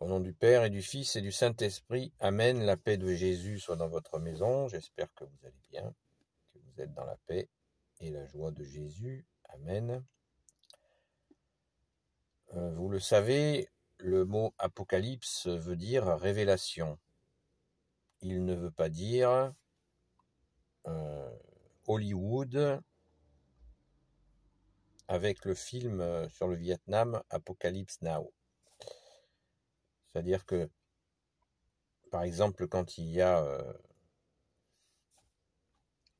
Au nom du Père et du Fils et du Saint-Esprit, Amen. La paix de Jésus soit dans votre maison. J'espère que vous allez bien, que vous êtes dans la paix et la joie de Jésus. Amen. Euh, vous le savez, le mot apocalypse veut dire révélation. Il ne veut pas dire euh, Hollywood avec le film euh, sur le Vietnam Apocalypse Now. C'est-à-dire que, par exemple, quand il y a euh,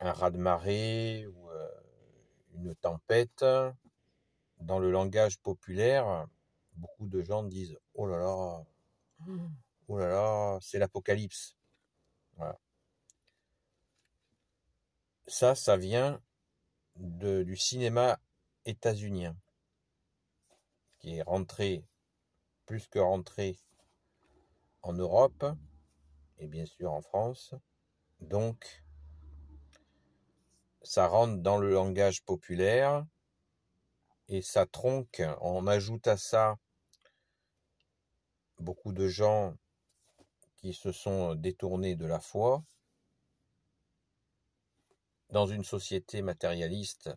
un raz-de-marée ou euh, une tempête, dans le langage populaire, beaucoup de gens disent Oh là là, oh là là, c'est l'apocalypse. Ça, ça vient de, du cinéma états-unien, qui est rentré, plus que rentré en Europe et bien sûr en France. Donc, ça rentre dans le langage populaire et ça tronque. On ajoute à ça beaucoup de gens qui se sont détournés de la foi dans une société matérialiste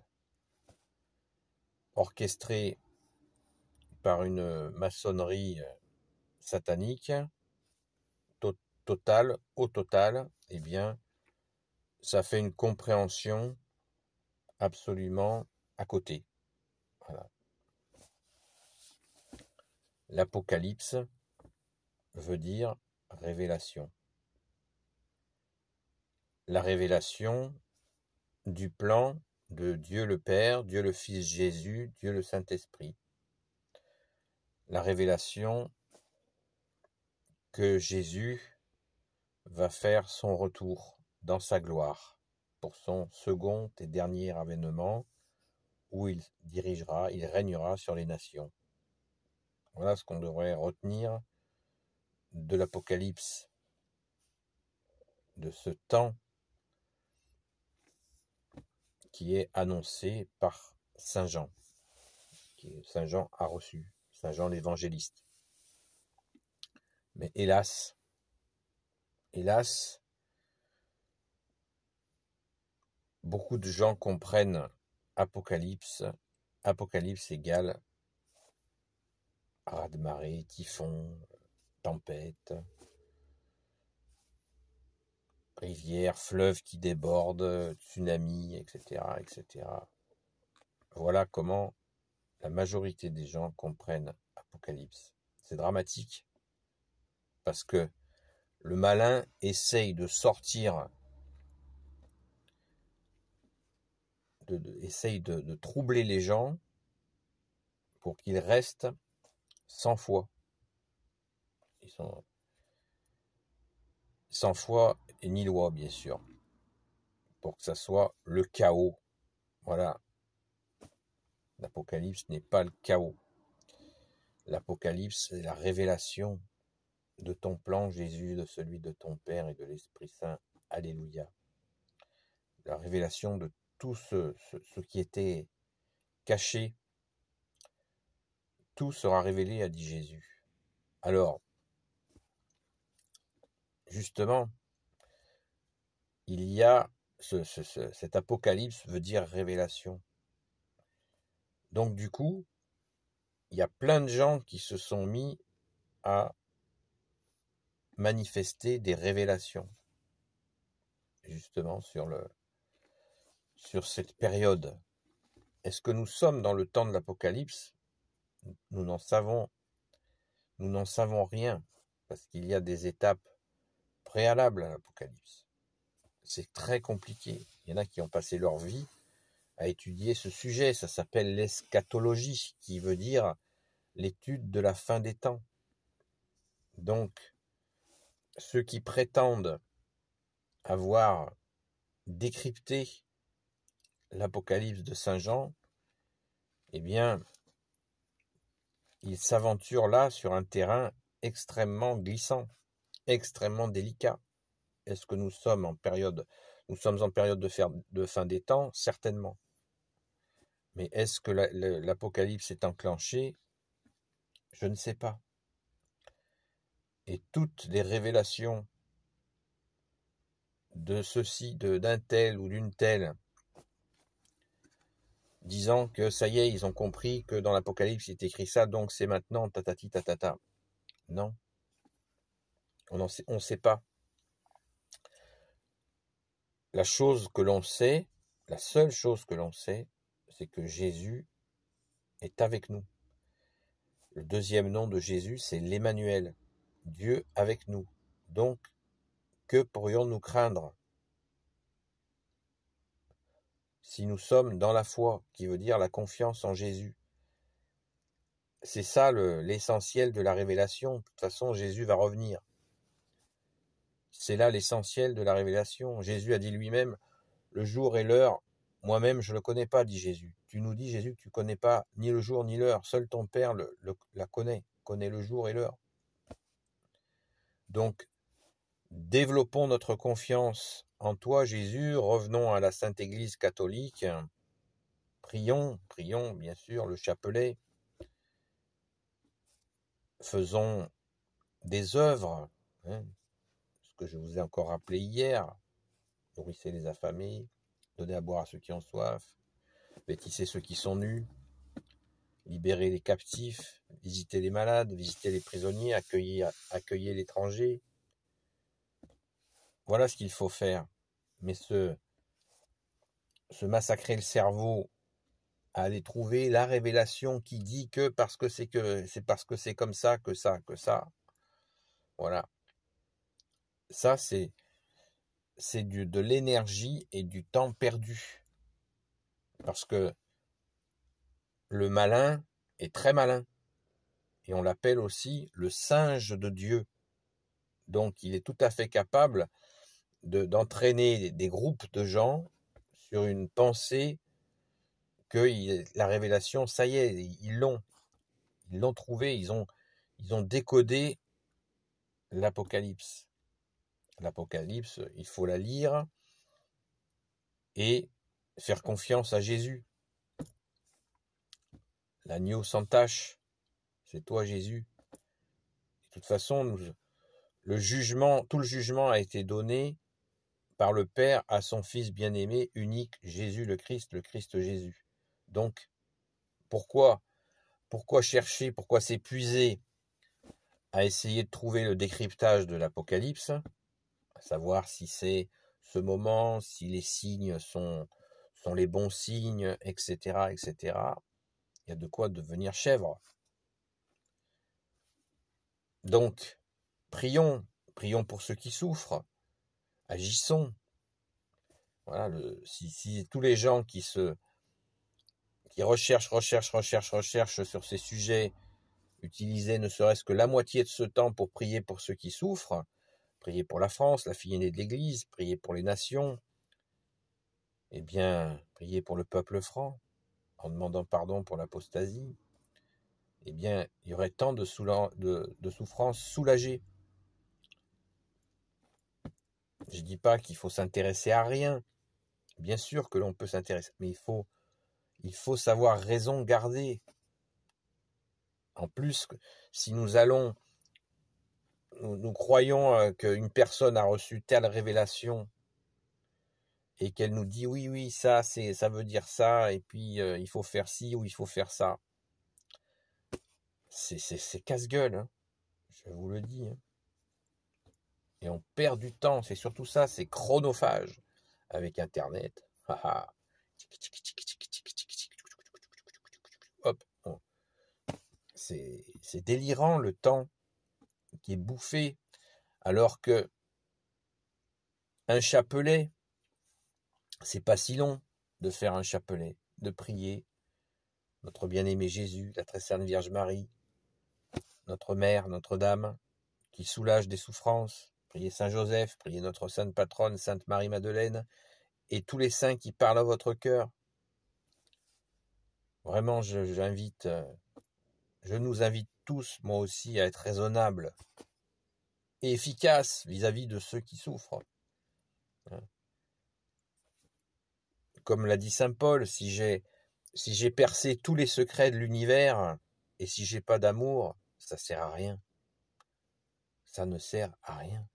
orchestrée par une maçonnerie satanique total, au total, eh bien, ça fait une compréhension absolument à côté. Voilà. L'Apocalypse veut dire révélation. La révélation du plan de Dieu le Père, Dieu le Fils Jésus, Dieu le Saint-Esprit. La révélation que Jésus va faire son retour dans sa gloire pour son second et dernier avènement où il dirigera, il régnera sur les nations. Voilà ce qu'on devrait retenir de l'Apocalypse, de ce temps qui est annoncé par Saint Jean, qui Saint Jean a reçu, Saint Jean l'évangéliste. Mais hélas, hélas, beaucoup de gens comprennent apocalypse. Apocalypse égale ras de marée, typhon, tempête, rivière, fleuve qui déborde, tsunami, etc., etc. Voilà comment la majorité des gens comprennent Apocalypse. C'est dramatique parce que le malin essaye de sortir, essaye de, troubler les gens pour qu'ils restent sans foi. Ils sont sans foi et ni loi, bien sûr, pour que ça soit le chaos. Voilà. L'Apocalypse n'est pas le chaos. L'Apocalypse, c'est la révélation de ton plan, Jésus, de celui de ton Père et de l'Esprit Saint. Alléluia. La révélation de tout ce, qui était caché, tout sera révélé, a dit Jésus. Alors, justement, il y a cet apocalypse veut dire révélation. Donc du coup, il y a plein de gens qui se sont mis à manifester des révélations justement sur le sur cette période. Est-ce que nous sommes dans le temps de l'Apocalypse Nous n'en savons nous n'en savons rien parce qu'il y a des étapes préalables à l'Apocalypse. C'est très compliqué. Il y en a qui ont passé leur vie à étudier ce sujet. Ça s'appelle l'eschatologie, qui veut dire l'étude de la fin des temps. Donc, ceux qui prétendent avoir décrypté l'Apocalypse de Saint Jean, eh bien, ils s'aventurent là sur un terrain extrêmement glissant, extrêmement délicat. Est-ce que nous sommes en période, nous sommes en période de, fin des temps Certainement. Mais est-ce que l'Apocalypse est enclenchée Je ne sais pas et toutes les révélations de ceci, d'un tel ou d'une telle, disant que ça y est, ils ont compris que dans l'Apocalypse il est écrit ça, donc c'est maintenant tatati tatata. Non. On ne sait, sait pas. La chose que l'on sait, la seule chose que l'on sait, c'est que Jésus est avec nous. Le deuxième nom de Jésus, c'est l'Emmanuel. Dieu avec nous. Donc, que pourrions-nous craindre si nous sommes dans la foi, qui veut dire la confiance en Jésus C'est ça l'essentiel de la révélation. De toute façon, Jésus va revenir. C'est là l'essentiel de la révélation. Jésus a dit lui-même, le jour et l'heure, moi-même je ne le connais pas, dit Jésus. Tu nous dis, Jésus, que tu ne connais pas ni le jour ni l'heure, seul ton Père le, la connaît, connaît le jour et l'heure. Donc, développons notre confiance en toi, Jésus. Revenons à la Sainte Église catholique. Prions, prions, bien sûr, le chapelet. Faisons des œuvres, hein, ce que je vous ai encore rappelé hier. Nourrissez les affamés, donnez à boire à ceux qui ont soif, bêtissez ceux qui sont nus libérer les captifs, visiter les malades, visiter les prisonniers, accueillir, accueillir l'étranger. Voilà ce qu'il faut faire. Mais se, se massacrer le cerveau aller trouver la révélation qui dit que parce que c'est que c'est parce que c'est comme ça que ça que ça voilà ça c'est c'est de l'énergie et du temps perdu parce que le malin est très malin. Et on l'appelle aussi le singe de Dieu. Donc il est tout à fait capable d'entraîner des groupes de gens sur une pensée que la révélation, ça y est, ils l'ont. Ils l'ont trouvé, ils ont, ils ont décodé l'Apocalypse. L'Apocalypse, il faut la lire et faire confiance à Jésus l'agneau sans tache, c'est toi Jésus. De toute façon, le jugement, tout le jugement a été donné par le Père à son Fils bien-aimé, unique, Jésus le Christ, le Christ Jésus. Donc, pourquoi, pourquoi chercher, pourquoi s'épuiser à essayer de trouver le décryptage de l'Apocalypse, à savoir si c'est ce moment, si les signes sont, sont les bons signes, etc., etc de quoi devenir chèvre. Donc, prions, prions pour ceux qui souffrent, agissons. Voilà, le, si, tous les gens qui se qui recherchent, recherchent, recherchent, recherchent sur ces sujets, utilisaient ne serait-ce que la moitié de ce temps pour prier pour ceux qui souffrent, prier pour la France, la fille aînée de l'Église, prier pour les nations, eh bien, prier pour le peuple franc en demandant pardon pour l'apostasie, eh bien, il y aurait tant de, souffrances soulagées. Je ne dis pas qu'il faut s'intéresser à rien. Bien sûr que l'on peut s'intéresser, mais il faut, savoir raison garder. En plus, si nous allons, nous, nous croyons euh, qu'une personne a reçu telle révélation, et qu'elle nous dit oui, oui, ça, c'est, ça veut dire ça, et puis il faut faire ci ou il faut faire ça. C'est, casse-gueule, je vous le dis. Et on perd du temps, c'est surtout ça, c'est chronophage avec Internet. c'est, c'est délirant le temps qui est bouffé, alors que un chapelet, c'est pas si long de faire un chapelet, de prier notre bien-aimé Jésus, la très sainte Vierge Marie, notre Mère, notre Dame, qui soulage des souffrances, priez Saint Joseph, priez notre sainte patronne, Sainte Marie-Madeleine, et tous les saints qui parlent à votre cœur. Vraiment, j'invite, je, euh, je nous invite tous, moi aussi, à être raisonnables et efficaces vis à -vis de ceux qui souffrent. comme l'a dit saint Paul, si j'ai si j'ai percé tous les secrets de l'univers et si j'ai pas d'amour, ça sert à rien. Ça ne sert à rien.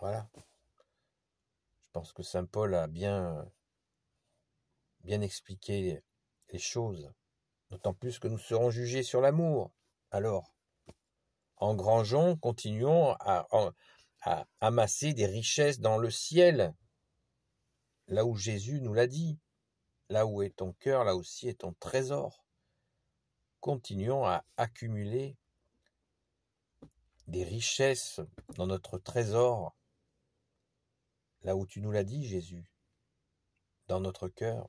Voilà. Je pense que saint Paul a bien bien expliqué les choses. D'autant plus que nous serons jugés sur l'amour. Alors, engrangeons, continuons à amasser des richesses dans le ciel là où Jésus nous l'a dit. Là où est ton cœur, là aussi est ton trésor. Continuons à accumuler des richesses dans notre trésor, là où tu nous l'as dit, Jésus, dans notre cœur.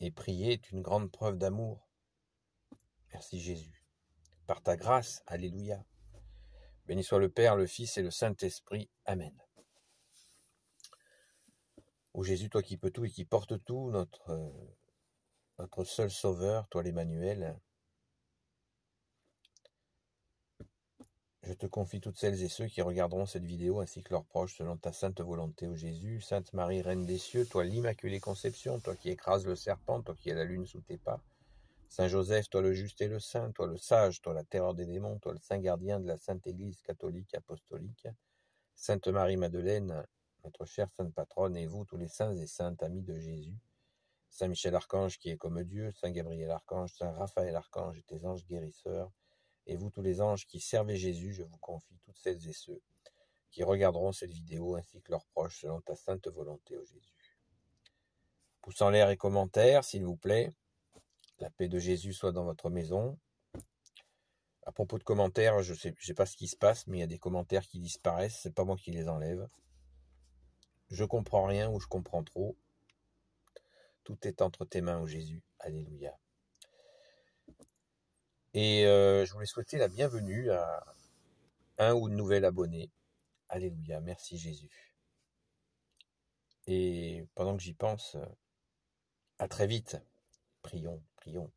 Et prier est une grande preuve d'amour. Merci Jésus. Par ta grâce, Alléluia. Béni soit le Père, le Fils et le Saint-Esprit. Amen. Ô Jésus, toi qui peux tout et qui porte tout, notre, euh, notre seul sauveur, toi l'Emmanuel, je te confie toutes celles et ceux qui regarderont cette vidéo ainsi que leurs proches selon ta sainte volonté, ô Jésus, Sainte Marie, Reine des cieux, toi l'Immaculée Conception, toi qui écrases le serpent, toi qui as la lune sous tes pas, Saint Joseph, toi le juste et le saint, toi le sage, toi la terreur des démons, toi le saint gardien de la Sainte Église catholique apostolique, Sainte Marie Madeleine, notre chère Sainte Patronne, et vous, tous les saints et saintes amis de Jésus, Saint Michel Archange qui est comme Dieu, Saint Gabriel Archange, Saint Raphaël Archange et tes anges guérisseurs, et vous tous les anges qui servez Jésus, je vous confie toutes celles et ceux qui regarderont cette vidéo ainsi que leurs proches selon ta sainte volonté, ô Jésus. Poussant l'air et commentaires, s'il vous plaît. La paix de Jésus soit dans votre maison. À propos de commentaires, je sais, sais pas ce qui se passe, mais il y a des commentaires qui disparaissent. C'est pas moi qui les enlève. Je comprends rien ou je comprends trop. Tout est entre tes mains, ô Jésus. Alléluia. Et euh, je voulais souhaiter la bienvenue à un ou une nouvelle abonné. Alléluia, merci Jésus. Et pendant que j'y pense, euh, à très vite. Prions, prions.